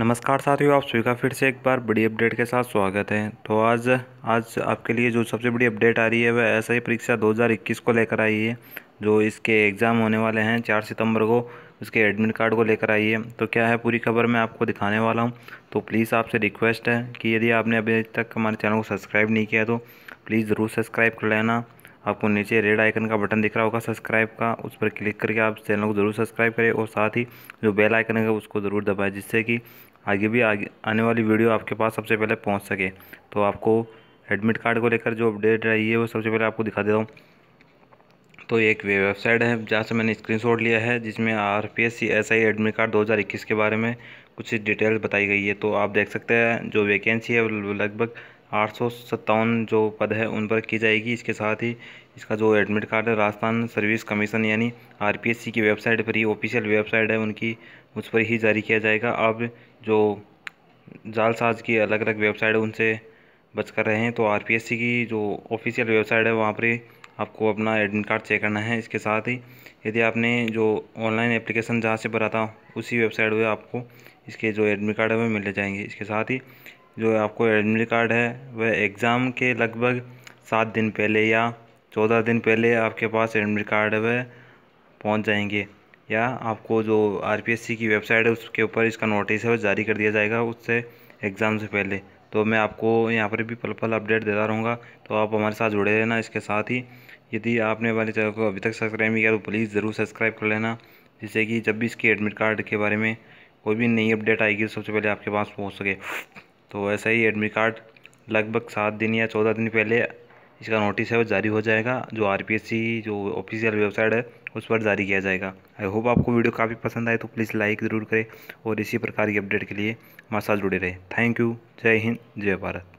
नमस्कार साथियों आप सभी का फिर से एक बार बड़ी अपडेट के साथ स्वागत है तो आज आज आपके लिए जो सबसे बड़ी अपडेट आ रही है वह ऐसा ही परीक्षा 2021 को लेकर आई है जो इसके एग्ज़ाम होने वाले हैं चार सितंबर को उसके एडमिट कार्ड को लेकर आई है तो क्या है पूरी खबर मैं आपको दिखाने वाला हूँ तो प्लीज़ आपसे रिक्वेस्ट है कि यदि आपने अभी तक हमारे चैनल को सब्सक्राइब नहीं किया तो प्लीज़ ज़रूर सब्सक्राइब कर लेना आपको नीचे रेड आइकन का बटन दिख रहा होगा सब्सक्राइब का उस पर क्लिक करके आप चैनल को ज़रूर सब्सक्राइब करें और साथ ही जो बेल आइकन है उसको ज़रूर दबाएं जिससे कि आगे भी आगे आने वाली वीडियो आपके पास सबसे पहले पहुँच सके तो आपको एडमिट कार्ड को लेकर जो अपडेट रही है वो सबसे पहले आपको दिखा देता हूँ तो एक वेबसाइट है जहाँ से मैंने स्क्रीनशॉट लिया है जिसमें R P S C S I admit card 2021 के बारे में कुछ डिटेल्स बताई गई है तो आप देख सकते हैं जो वैकेंसी है लगभग आठ सौ सत्तावन जो पद है उन पर की जाएगी इसके साथ ही इसका जो एडमिट कार्ड है राजस्थान सर्विस कमीशन यानी आरपीएससी की वेबसाइट पर ही ऑफिशियल वेबसाइट है उनकी उस पर ही जारी किया जाएगा अब जो जालसाज की अलग अलग वेबसाइट है उनसे बच कर रहे हैं तो आरपीएससी की जो ऑफिशियल वेबसाइट है वहाँ पर आपको अपना एडमिट कार्ड चेक करना है इसके साथ ही यदि आपने जो ऑनलाइन एप्लीकेशन जहाँ से भरा था उसी वेबसाइट पर आपको इसके जो एडमिट कार्ड है वह मिल जाएंगे इसके साथ ही जो आपको एडमिट कार्ड है वह एग्ज़ाम के लगभग सात दिन पहले या चौदह दिन पहले आपके पास एडमिट कार्ड वह पहुंच जाएंगे या आपको जो आरपीएससी की वेबसाइट है उसके ऊपर इसका नोटिस है वो जारी कर दिया जाएगा उससे एग्ज़ाम से पहले तो मैं आपको यहाँ पर भी पल पल अपडेट देता रहूँगा तो आप हमारे साथ जुड़े रहना इसके साथ ही यदि आपने हमारे चैनल को अभी तक सब्सक्राइब नहीं किया तो प्लीज़ ज़रूर सब्सक्राइब कर लेना जिससे कि जब भी इसके एडमिट कार्ड के बारे में कोई भी नई अपडेट आएगी तो सबसे पहले आपके पास पहुँच सके तो ऐसा ही एडमिट कार्ड लगभग सात दिन या चौदह दिन पहले इसका नोटिस है वो जारी हो जाएगा जो आर जो ऑफिशियल वेबसाइट है उस पर जारी किया जाएगा आई होप आपको वीडियो काफ़ी पसंद आए तो प्लीज़ लाइक ज़रूर करें और इसी प्रकार की अपडेट के लिए हमारे साथ जुड़े रहे थैंक यू जय हिंद जय भारत